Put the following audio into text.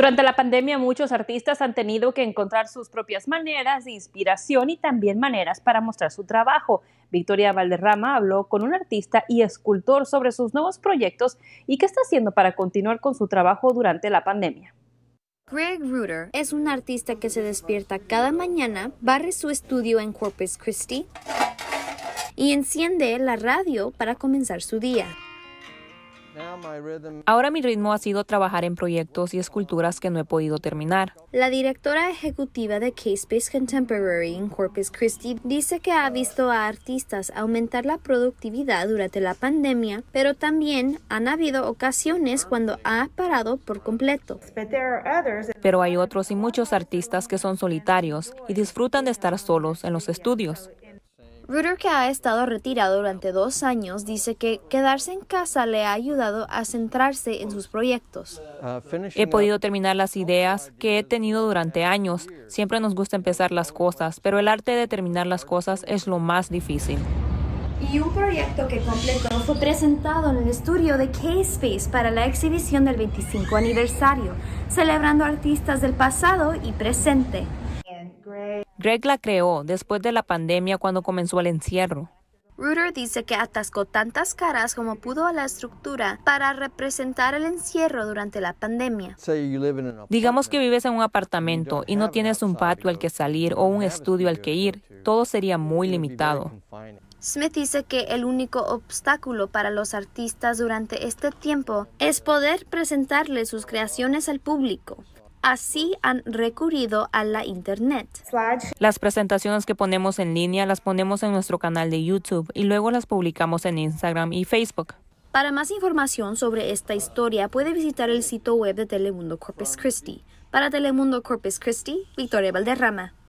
Durante la pandemia muchos artistas han tenido que encontrar sus propias maneras de inspiración y también maneras para mostrar su trabajo. Victoria Valderrama habló con un artista y escultor sobre sus nuevos proyectos y qué está haciendo para continuar con su trabajo durante la pandemia. Greg Ruder es un artista que se despierta cada mañana, barre su estudio en Corpus Christi y enciende la radio para comenzar su día. Ahora mi ritmo ha sido trabajar en proyectos y esculturas que no he podido terminar. La directora ejecutiva de K-Space Contemporary en Corpus Christi dice que ha visto a artistas aumentar la productividad durante la pandemia, pero también han habido ocasiones cuando ha parado por completo. Pero hay otros y muchos artistas que son solitarios y disfrutan de estar solos en los estudios. Ruder, que ha estado retirado durante dos años, dice que quedarse en casa le ha ayudado a centrarse en sus proyectos. Uh, he podido terminar las ideas que he tenido durante años. Siempre nos gusta empezar las cosas, pero el arte de terminar las cosas es lo más difícil. Y un proyecto que completó fue presentado en el estudio de K-Space para la exhibición del 25 aniversario, celebrando artistas del pasado y presente. Greg la creó después de la pandemia cuando comenzó el encierro. Reuter dice que atascó tantas caras como pudo a la estructura para representar el encierro durante la pandemia. Digamos que vives en un apartamento y no tienes un patio al que salir o un estudio al que ir, todo sería muy limitado. Smith dice que el único obstáculo para los artistas durante este tiempo es poder presentarle sus creaciones al público. Así han recurrido a la Internet. Las presentaciones que ponemos en línea las ponemos en nuestro canal de YouTube y luego las publicamos en Instagram y Facebook. Para más información sobre esta historia puede visitar el sitio web de Telemundo Corpus Christi. Para Telemundo Corpus Christi, Victoria Valderrama.